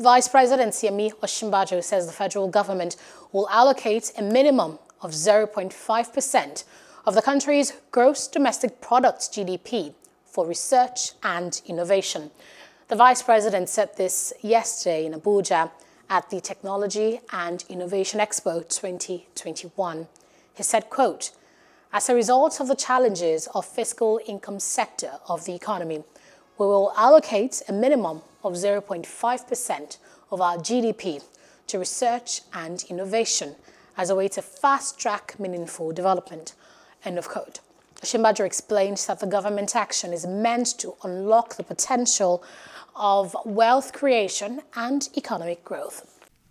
Vice President Siemi Oshimbajo says the federal government will allocate a minimum of 0.5% of the country's gross domestic product GDP for research and innovation. The Vice President said this yesterday in Abuja at the Technology and Innovation Expo 2021. He said, quote, as a result of the challenges of fiscal income sector of the economy, we will allocate a minimum of 0.5% of our GDP to research and innovation as a way to fast-track meaningful development. End of quote. Shimbadra explained that the government action is meant to unlock the potential of wealth creation and economic growth.